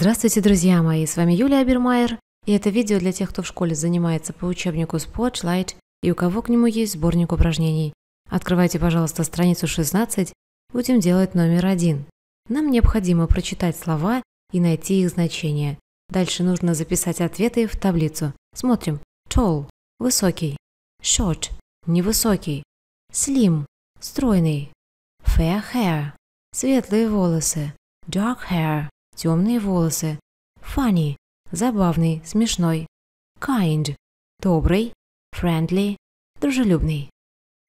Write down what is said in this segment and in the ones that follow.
Здравствуйте, друзья мои! С вами Юлия Абермайер, и это видео для тех, кто в школе занимается по учебнику Spotlight и у кого к нему есть сборник упражнений. Открывайте, пожалуйста, страницу 16, будем делать номер один. Нам необходимо прочитать слова и найти их значение. Дальше нужно записать ответы в таблицу. Смотрим. Tall – высокий. Short – невысокий. Slim – стройный. Fair hair – светлые волосы. Dark hair темные волосы. Funny – забавный, смешной. Kind – добрый, friendly, дружелюбный.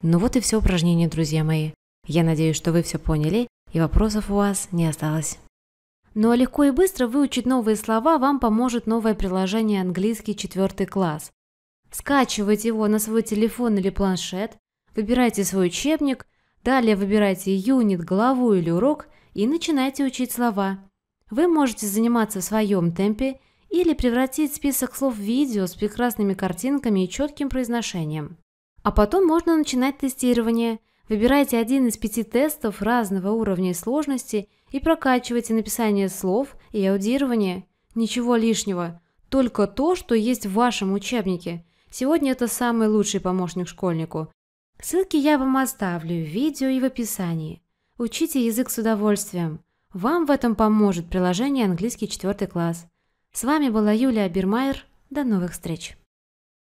Ну вот и все упражнение, друзья мои. Я надеюсь, что вы все поняли и вопросов у вас не осталось. Ну а легко и быстро выучить новые слова вам поможет новое приложение «Английский четвертый класс». Скачивайте его на свой телефон или планшет, выбирайте свой учебник, далее выбирайте юнит, главу или урок и начинайте учить слова. Вы можете заниматься в своем темпе или превратить список слов в видео с прекрасными картинками и четким произношением. А потом можно начинать тестирование. Выбирайте один из пяти тестов разного уровня сложности и прокачивайте написание слов и аудирование. Ничего лишнего, только то, что есть в вашем учебнике. Сегодня это самый лучший помощник школьнику. Ссылки я вам оставлю в видео и в описании. Учите язык с удовольствием. Вам в этом поможет приложение «Английский четвертый класс». С вами была Юлия Бирмайер. До новых встреч!